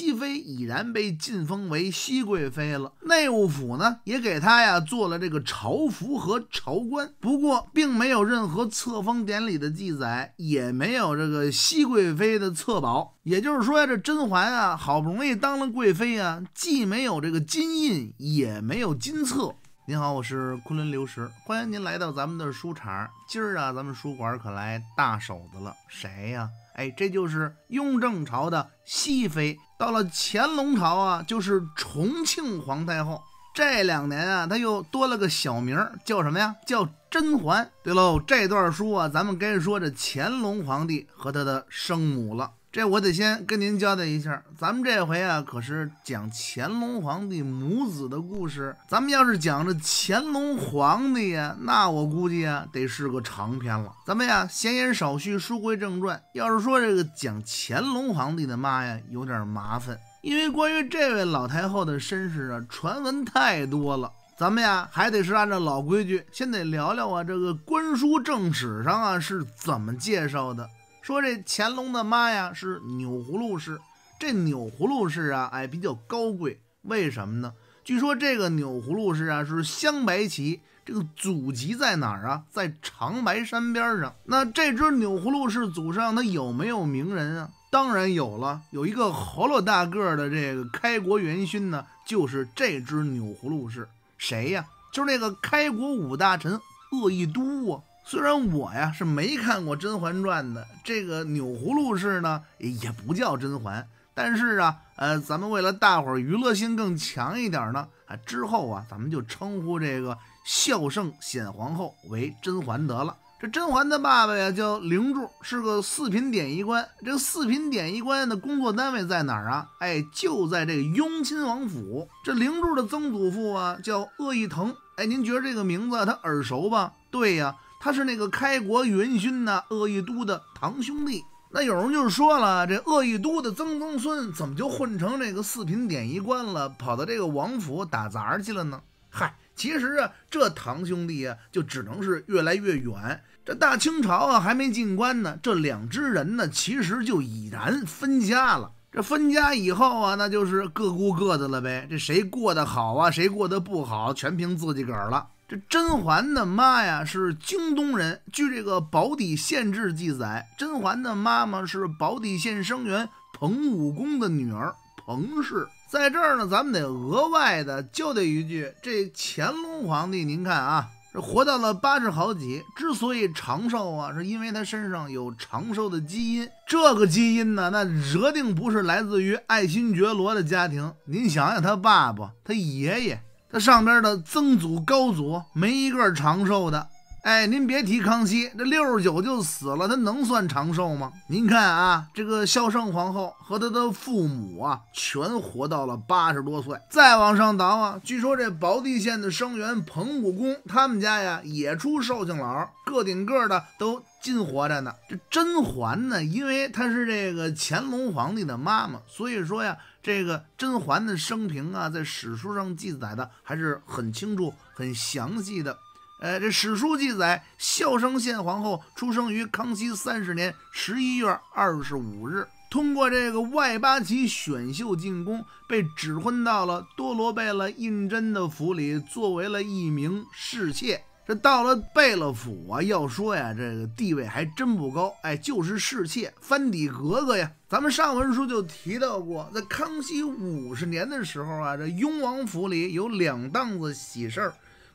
熹妃已然被晋封为熹贵妃了，内务府呢也给她呀做了这个朝服和朝官，不过并没有任何册封典礼的记载，也没有这个熹贵妃的册宝。也就是说，这甄嬛啊，好不容易当了贵妃啊，既没有这个金印，也没有金册。您好，我是昆仑刘石，欢迎您来到咱们的书场。今儿啊，咱们书馆可来大手子了，谁呀？哎，这就是雍正朝的熹妃，到了乾隆朝啊，就是重庆皇太后。这两年啊，她又多了个小名，叫什么呀？叫甄嬛。对喽，这段书啊，咱们该说这乾隆皇帝和他的生母了。这我得先跟您交代一下，咱们这回啊可是讲乾隆皇帝母子的故事。咱们要是讲这乾隆皇帝呀，那我估计啊得是个长篇了。咱们呀闲言少叙，书归正传。要是说这个讲乾隆皇帝的妈呀，有点麻烦，因为关于这位老太后的身世啊，传闻太多了。咱们呀还得是按照老规矩，先得聊聊啊这个官书正史上啊是怎么介绍的。说这乾隆的妈呀是钮祜禄氏，这钮祜禄氏啊，哎比较高贵，为什么呢？据说这个钮祜禄氏啊是镶白旗，这个祖籍在哪儿啊？在长白山边上。那这支钮祜禄氏祖上他有没有名人啊？当然有了，有一个好老大个的这个开国元勋呢，就是这支钮祜禄氏，谁呀？就是那个开国五大臣鄂一都啊。虽然我呀是没看过《甄嬛传》的，这个钮祜禄氏呢也不叫甄嬛，但是啊，呃，咱们为了大伙儿娱乐性更强一点呢，啊之后啊，咱们就称呼这个孝圣显皇后为甄嬛得了。这甄嬛的爸爸呀叫凌柱，是个四品典仪官。这四品典仪官的工作单位在哪儿啊？哎，就在这个雍亲王府。这凌柱的曾祖父啊叫鄂义腾，哎，您觉得这个名字他耳熟吧？对呀。他是那个开国元勋呢鄂豫都的堂兄弟，那有人就说了，这鄂豫都的曾曾孙怎么就混成这个四品典仪官了，跑到这个王府打杂去了呢？嗨，其实啊，这堂兄弟啊，就只能是越来越远。这大清朝啊，还没进关呢，这两支人呢，其实就已然分家了。这分家以后啊，那就是各顾各的了呗。这谁过得好啊，谁过得不好，全凭自己个儿了。这甄嬛的妈呀，是京东人。据这个宝坻县志记载，甄嬛的妈妈是宝坻县生员彭武公的女儿彭氏。在这儿呢，咱们得额外的交代一句：这乾隆皇帝，您看啊，这活到了八十好几，之所以长寿啊，是因为他身上有长寿的基因。这个基因呢，那肯定不是来自于爱新觉罗的家庭。您想想，他爸爸，他爷爷。这上边的曾祖、高祖没一个长寿的。哎，您别提康熙，这六十九就死了，他能算长寿吗？您看啊，这个孝圣皇后和她的父母啊，全活到了八十多岁。再往上倒啊，据说这宝坻县的生员彭武公，他们家呀也出寿星佬，个顶个的都金活着呢。这甄嬛呢，因为她是这个乾隆皇帝的妈妈，所以说呀。这个甄嬛的生平啊，在史书上记载的还是很清楚、很详细的。呃，这史书记载，孝圣宪皇后出生于康熙三十年十一月二十五日，通过这个外八旗选秀进宫，被指婚到了多罗贝勒胤禛的府里，作为了一名侍妾。这到了贝勒府啊，要说呀，这个地位还真不高，哎，就是侍妾藩邸格格呀。咱们上文书就提到过，在康熙五十年的时候啊，这雍王府里有两档子喜事儿。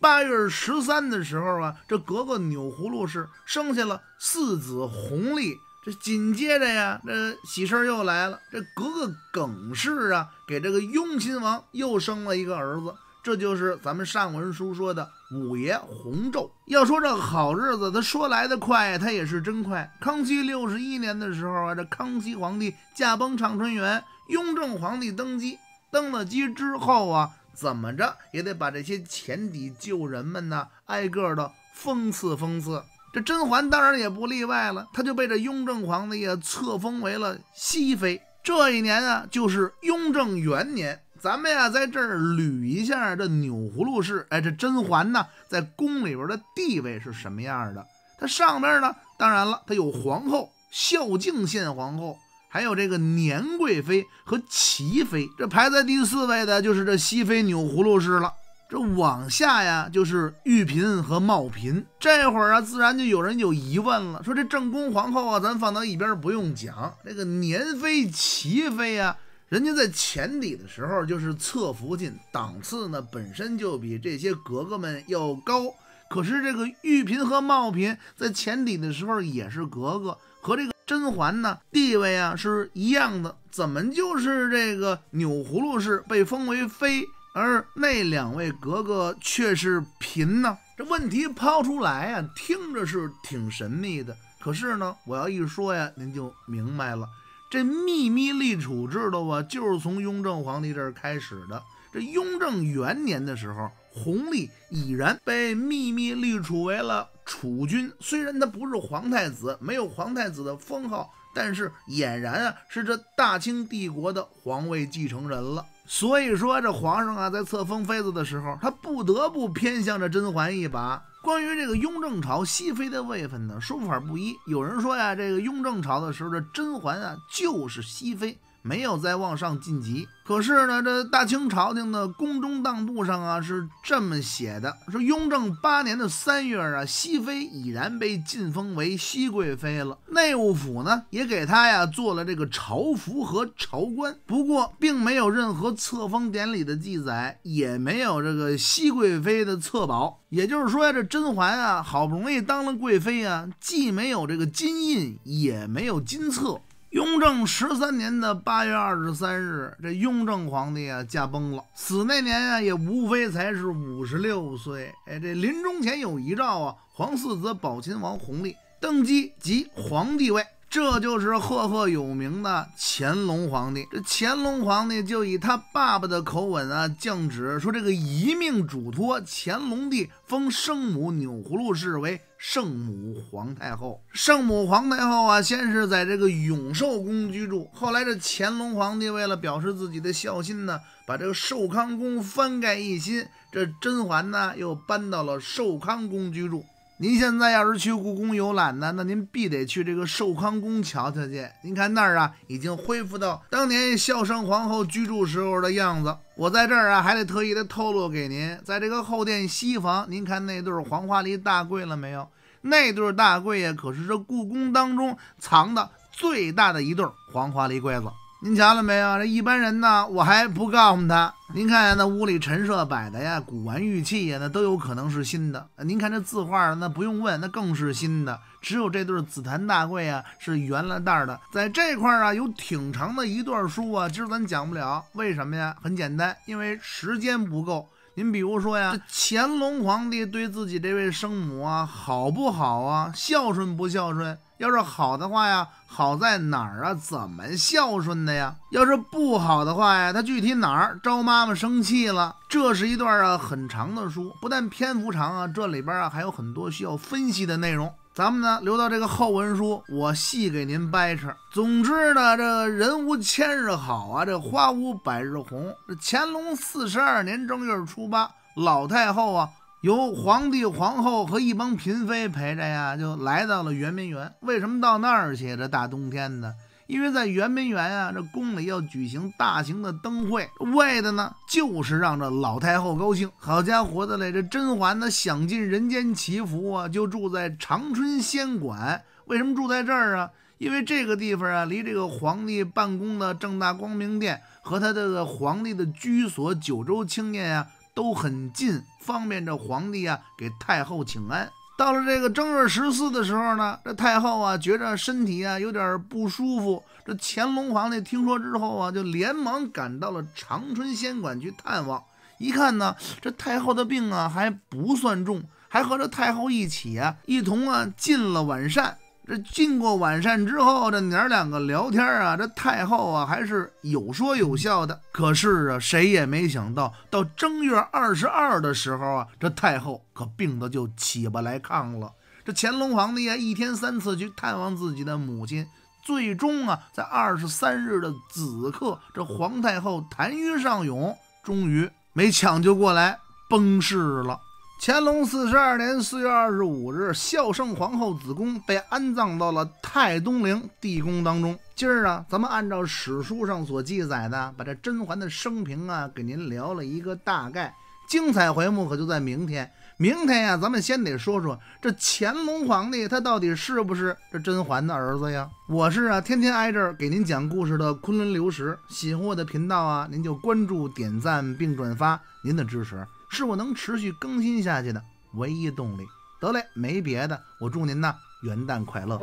八月十三的时候啊，这格格钮祜禄氏生下了四子弘历。这紧接着呀，这喜事儿又来了，这格格耿氏啊，给这个雍亲王又生了一个儿子。这就是咱们上文书说的五爷洪昼。要说这好日子，他说来得快，他也是真快。康熙六十一年的时候啊，这康熙皇帝驾崩畅春园，雍正皇帝登基。登了基之后啊，怎么着也得把这些前底旧人们呢，挨个的封赐封赐。这甄嬛当然也不例外了，她就被这雍正皇帝啊册封为了熹妃。这一年啊，就是雍正元年。咱们呀，在这儿捋一下这钮祜禄氏，哎，这甄嬛呢，在宫里边的地位是什么样的？她上边呢，当然了，她有皇后孝敬献皇后，还有这个年贵妃和齐妃，这排在第四位的就是这熹妃钮祜禄氏了。这往下呀，就是玉嫔和茂嫔。这会儿啊，自然就有人有疑问了，说这正宫皇后啊，咱放到一边不用讲，这个年妃、齐妃呀。人家在前底的时候就是侧福晋，档次呢本身就比这些格格们要高。可是这个玉嫔和茂嫔在前底的时候也是格格，和这个甄嬛呢地位啊是一样的，怎么就是这个钮祜禄氏被封为妃，而那两位格格却是嫔呢？这问题抛出来啊，听着是挺神秘的，可是呢，我要一说呀，您就明白了。这秘密立储制度啊，就是从雍正皇帝这儿开始的。这雍正元年的时候，弘历已然被秘密立储为了储君，虽然他不是皇太子，没有皇太子的封号，但是俨然啊是这大清帝国的皇位继承人了。所以说，这皇上啊在册封妃子的时候，他不得不偏向着甄嬛一把。关于这个雍正朝熹妃的位分呢，说法不一。有人说呀，这个雍正朝的时候的甄嬛啊，就是熹妃。没有再往上晋级，可是呢，这大清朝廷的宫中档簿上啊是这么写的：说雍正八年的三月啊，熹妃已然被晋封为熹贵妃了。内务府呢也给她呀做了这个朝服和朝官，不过并没有任何册封典礼的记载，也没有这个熹贵妃的册宝。也就是说，这甄嬛啊好不容易当了贵妃啊，既没有这个金印，也没有金册。雍正十三年的八月二十三日，这雍正皇帝啊驾崩了。死那年啊，也无非才是五十六岁。哎，这临终前有遗诏啊，皇四子宝亲王弘历登基即皇帝位，这就是赫赫有名的乾隆皇帝。这乾隆皇帝就以他爸爸的口吻啊，降旨说：“这个遗命嘱托，乾隆帝封生母钮祜禄氏为。”圣母皇太后，圣母皇太后啊，先是在这个永寿宫居住，后来这乾隆皇帝为了表示自己的孝心呢，把这个寿康宫翻盖一新，这甄嬛呢又搬到了寿康宫居住。您现在要是去故宫游览呢，那您必得去这个寿康宫瞧瞧去。您看那儿啊，已经恢复到当年孝圣皇后居住时候的样子。我在这儿啊，还得特意的透露给您，在这个后殿西房，您看那对黄花梨大柜了没有？那对大柜呀，可是这故宫当中藏的最大的一对黄花梨柜子。您瞧了没有？这一般人呢，我还不告诉他。您看那屋里陈设摆的呀，古玩玉器呀，那都有可能是新的。您看这字画，那不用问，那更是新的。只有这对紫檀大柜啊，是圆了袋的。在这块儿啊，有挺长的一段书啊，今儿咱讲不了。为什么呀？很简单，因为时间不够。您比如说呀，乾隆皇帝对自己这位生母啊，好不好啊？孝顺不孝顺？要是好的话呀，好在哪儿啊？怎么孝顺的呀？要是不好的话呀，他具体哪儿招妈妈生气了？这是一段啊，很长的书，不但篇幅长啊，这里边啊还有很多需要分析的内容。咱们呢，留到这个后文书，我细给您掰扯。总之呢，这人无千日好啊，这花无百日红。这乾隆四十二年正月初八，老太后啊。由皇帝、皇后和一帮嫔妃陪着呀，就来到了圆明园。为什么到那儿去？这大冬天的，因为在圆明园啊，这宫里要举行大型的灯会，为的呢，就是让这老太后高兴。好家伙的嘞，这甄嬛呢，享尽人间祈福啊，就住在长春仙馆。为什么住在这儿啊？因为这个地方啊，离这个皇帝办公的正大光明殿和他这个皇帝的居所九州清晏啊。都很近，方便这皇帝啊给太后请安。到了这个正月十四的时候呢，这太后啊觉着身体啊有点不舒服。这乾隆皇帝听说之后啊，就连忙赶到了长春仙馆去探望。一看呢，这太后的病啊还不算重，还和这太后一起啊一同啊进了晚膳。这进过晚膳之后，这娘儿两个聊天啊，这太后啊还是有说有笑的。可是啊，谁也没想到，到正月二十二的时候啊，这太后可病得就起不来炕了。这乾隆皇帝啊，一天三次去探望自己的母亲，最终啊，在二十三日的子刻，这皇太后痰盂上涌，终于没抢救过来，崩逝了。乾隆四十二年四月二十五日，孝圣皇后子宫被安葬到了太东陵地宫当中。今儿啊，咱们按照史书上所记载的，把这甄嬛的生平啊给您聊了一个大概。精彩回目可就在明天。明天呀，咱们先得说说这乾隆皇帝他到底是不是这甄嬛的儿子呀？我是啊，天天挨这儿给您讲故事的昆仑流石。喜欢我的频道啊，您就关注、点赞并转发，您的支持。是我能持续更新下去的唯一动力。得嘞，没别的，我祝您呢元旦快乐。